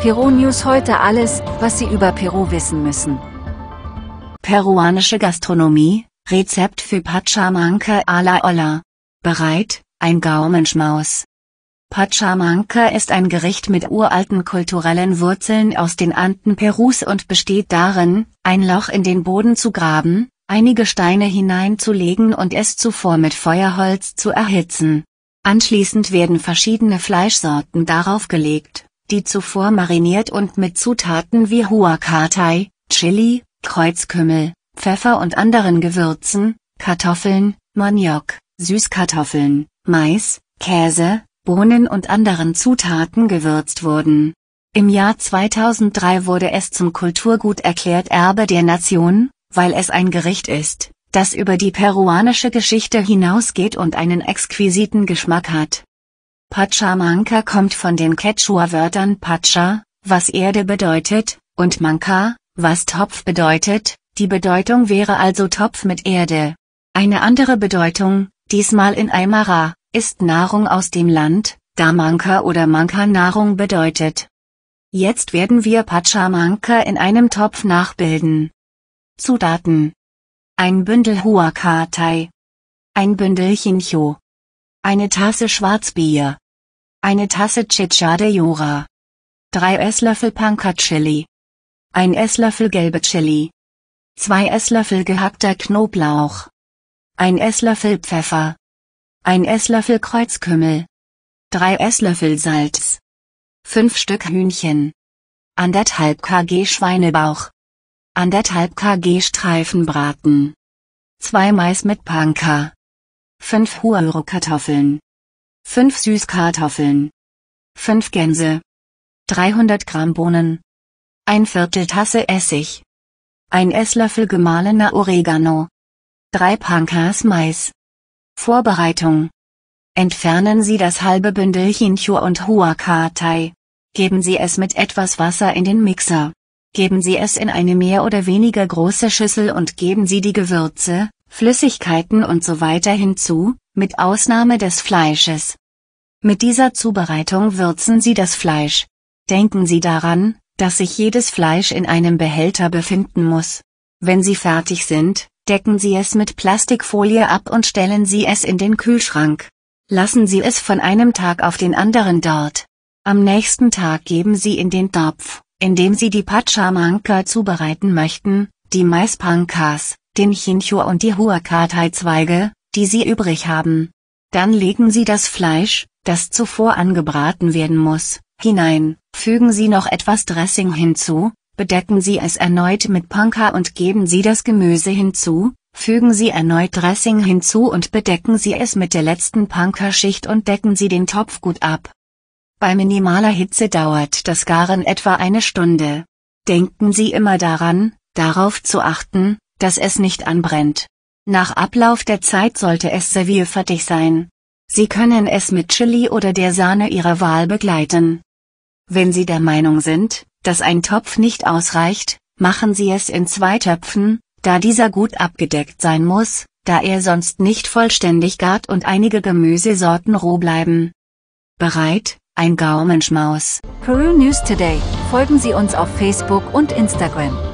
Peru News heute alles, was Sie über Peru wissen müssen. Peruanische Gastronomie, Rezept für Pachamanca a la Ola. Bereit, ein Gaumenschmaus. Pachamanca ist ein Gericht mit uralten kulturellen Wurzeln aus den Anden Perus und besteht darin, ein Loch in den Boden zu graben, einige Steine hineinzulegen und es zuvor mit Feuerholz zu erhitzen. Anschließend werden verschiedene Fleischsorten darauf gelegt, die zuvor mariniert und mit Zutaten wie Huacatai, Chili, Kreuzkümmel, Pfeffer und anderen Gewürzen, Kartoffeln, Maniok, Süßkartoffeln, Mais, Käse, Bohnen und anderen Zutaten gewürzt wurden. Im Jahr 2003 wurde es zum Kulturgut erklärt Erbe der Nation, weil es ein Gericht ist, das über die peruanische Geschichte hinausgeht und einen exquisiten Geschmack hat. Pachamanka kommt von den Quechua-Wörtern Pacha, was Erde bedeutet, und Manka, was Topf bedeutet, die Bedeutung wäre also Topf mit Erde. Eine andere Bedeutung, diesmal in Aymara, ist Nahrung aus dem Land, da Manka oder Manka Nahrung bedeutet. Jetzt werden wir Pachamanka in einem Topf nachbilden. Zutaten. Ein Bündel Huacatei. Ein Bündel Chincho eine Tasse Schwarzbier, eine Tasse Chicha de Jura, drei Esslöffel Panka Chili, ein Esslöffel gelbe Chili, zwei Esslöffel gehackter Knoblauch, ein Esslöffel Pfeffer, ein Esslöffel Kreuzkümmel, drei Esslöffel Salz, fünf Stück Hühnchen, anderthalb kg Schweinebauch, anderthalb kg Streifenbraten, zwei Mais mit Panka, 5 Huaro Kartoffeln, 5 Süßkartoffeln, 5 Gänse, 300 Gramm Bohnen, 1 Viertel Tasse Essig, 1 Esslöffel gemahlener Oregano, 3 Pankas Mais. Vorbereitung Entfernen Sie das halbe Bündel Chinchur und Huacatei. Geben Sie es mit etwas Wasser in den Mixer. Geben Sie es in eine mehr oder weniger große Schüssel und geben Sie die Gewürze, Flüssigkeiten und so weiter hinzu, mit Ausnahme des Fleisches. Mit dieser Zubereitung würzen Sie das Fleisch. Denken Sie daran, dass sich jedes Fleisch in einem Behälter befinden muss. Wenn Sie fertig sind, decken Sie es mit Plastikfolie ab und stellen Sie es in den Kühlschrank. Lassen Sie es von einem Tag auf den anderen dort. Am nächsten Tag geben Sie in den Topf, in dem Sie die Pachamanka zubereiten möchten, die Maispankas, den Chinchou und die Huacatei-Zweige, die Sie übrig haben. Dann legen Sie das Fleisch, das zuvor angebraten werden muss, hinein, fügen Sie noch etwas Dressing hinzu, bedecken Sie es erneut mit Panka und geben Sie das Gemüse hinzu, fügen Sie erneut Dressing hinzu und bedecken Sie es mit der letzten Panka-Schicht und decken Sie den Topf gut ab. Bei minimaler Hitze dauert das Garen etwa eine Stunde. Denken Sie immer daran, darauf zu achten, dass es nicht anbrennt. Nach Ablauf der Zeit sollte es servierfertig sein. Sie können es mit Chili oder der Sahne Ihrer Wahl begleiten. Wenn Sie der Meinung sind, dass ein Topf nicht ausreicht, machen Sie es in zwei Töpfen, da dieser gut abgedeckt sein muss, da er sonst nicht vollständig gart und einige Gemüsesorten roh bleiben. Bereit, ein Gaumenschmaus. Peru News Today. Folgen Sie uns auf Facebook und Instagram.